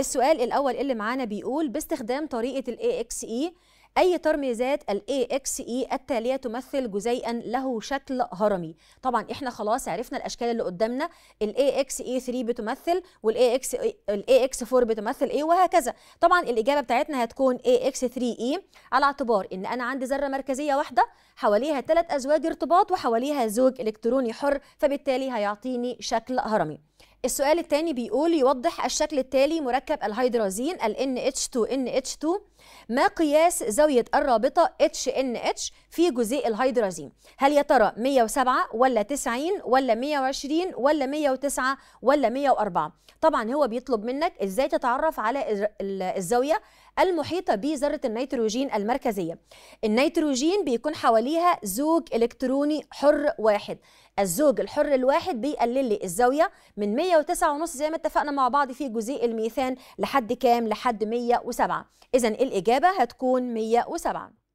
السؤال الاول اللي معانا بيقول باستخدام طريقه الاي اكس اي e، اي ترميزات الاي اكس اي e التاليه تمثل جزيئا له شكل هرمي طبعا احنا خلاص عرفنا الاشكال اللي قدامنا الاي اكس اي 3 بتمثل والاي اكس الاي اكس 4 بتمثل ايه وهكذا طبعا الاجابه بتاعتنا هتكون اي اكس 3 اي على اعتبار ان انا عندي ذره مركزيه واحده حواليها ثلاث ازواج ارتباط وحواليها زوج الكتروني حر فبالتالي هيعطيني شكل هرمي السؤال الثاني بيقول يوضح الشكل التالي مركب الهيدرازين ال NH2NH2 ما قياس زاوية الرابطة HNH في جزيء الهيدرازين هل يا ترى 107 ولا 90 ولا 120 ولا 109 ولا 104 طبعا هو بيطلب منك ازاي تتعرف على الزاوية المحيطة بذرة النيتروجين المركزية النيتروجين بيكون حواليها زوج إلكتروني حر واحد الزوج الحر الواحد بيقلل لي الزاويه من 109 ونص زي ما اتفقنا مع بعض في جزيء الميثان لحد كام لحد 107 اذا الاجابه هتكون 107